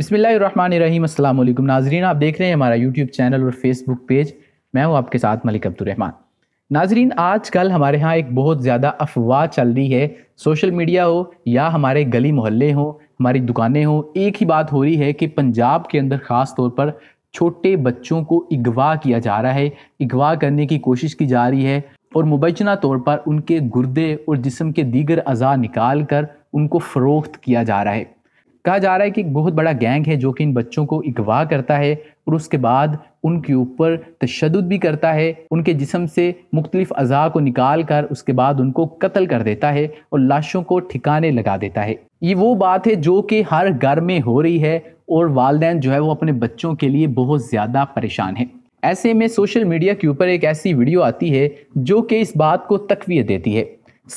बसमीम अल्लाम नाजरीन आप देख रहे हैं हमारा यूट्यूब चैनल और फेसबुक पेज मैं हूं आपके साथ मलिक अब्दुलरहमान नाजरीन आजकल हमारे यहाँ एक बहुत ज़्यादा अफवाह चल रही है सोशल मीडिया हो या हमारे गली मोहल्ले हो हमारी दुकानें हों एक ही बात हो रही है कि पंजाब के अंदर ख़ास तौर पर छोटे बच्चों को अगवा किया जा रहा है अगवा करने की कोशिश की जा रही है और मुबैना तौर पर उनके गुर्दे और जिसम के दीगर अज़ा निकाल कर उनको फ़रोख्त किया जा रहा है कहा जा रहा है कि एक बहुत बड़ा गैंग है जो कि इन बच्चों को अगवा करता है और उसके बाद उनके ऊपर तशद भी करता है उनके जिसम से मुख्तलिफ अज़ा को निकाल कर उसके बाद उनको कत्ल कर देता है और लाशों को ठिकाने लगा देता है ये वो बात है जो कि हर घर में हो रही है और वालदे जो है वो अपने बच्चों के लिए बहुत ज़्यादा परेशान है ऐसे में सोशल मीडिया के ऊपर एक ऐसी वीडियो आती है जो कि इस बात को तकवीत देती है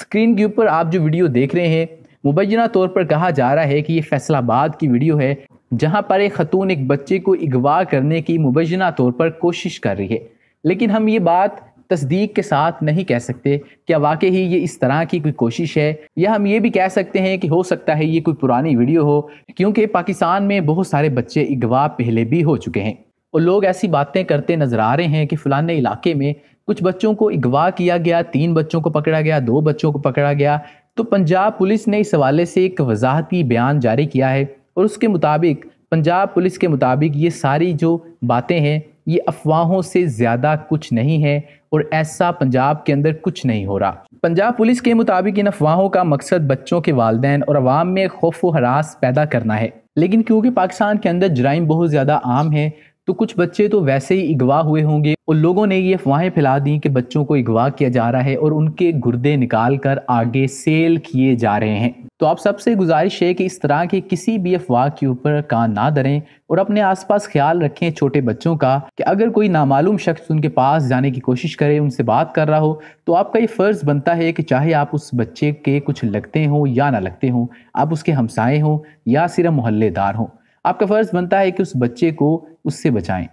स्क्रीन के ऊपर आप जो वीडियो देख रहे हैं मुबैना तौर पर कहा जा रहा है कि ये फैसलाबाद की वीडियो है जहां पर एक खतून एक बच्चे को अगवा करने की मुबैना तौर पर कोशिश कर रही है लेकिन हम ये बात तस्दीक के साथ नहीं कह सकते क्या वाकई ही ये इस तरह की कोई कोशिश है या हम ये भी कह सकते हैं कि हो सकता है ये कोई पुरानी वीडियो हो क्योंकि पाकिस्तान में बहुत सारे बच्चे अगवा पहले भी हो चुके हैं और लोग ऐसी बातें करते नजर आ रहे हैं कि फलाने इलाके में कुछ बच्चों को अगवा किया गया तीन बच्चों को पकड़ा गया दो बच्चों को पकड़ा गया तो पंजाब पुलिस ने इस हवाले से एक वजाहती बयान जारी किया है और उसके मुताबिक पंजाब पुलिस के मुताबिक ये सारी जो बातें हैं ये अफवाहों से ज़्यादा कुछ नहीं है और ऐसा पंजाब के अंदर कुछ नहीं हो रहा पंजाब पुलिस के मुताबिक इन अफवाहों का मकसद बच्चों के वालदे और आवाम में खौफ व हरास पैदा करना है लेकिन क्योंकि पाकिस्तान के अंदर जराइम बहुत ज़्यादा आम है तो कुछ बच्चे तो वैसे ही अगवा हुए होंगे और लोगों ने ये अफवाहें फैला दी कि बच्चों को अगवा किया जा रहा है और उनके गुर्दे निकाल कर आगे सेल किए जा रहे हैं तो आप सबसे गुजारिश है कि इस तरह के किसी भी अफवाह के ऊपर कान ना धरें और अपने आसपास ख्याल रखें छोटे बच्चों का कि अगर कोई नामालूम शख्स उनके पास जाने की कोशिश करे उनसे बात कर रहा हो तो आपका ये फ़र्ज़ बनता है कि चाहे आप उस बच्चे के कुछ लगते हों या ना लगते हों आप उसके हमसाए हों या सिर्फ मोहल्लेदार हों आपका फर्ज बनता है कि उस बच्चे को उससे बचाएं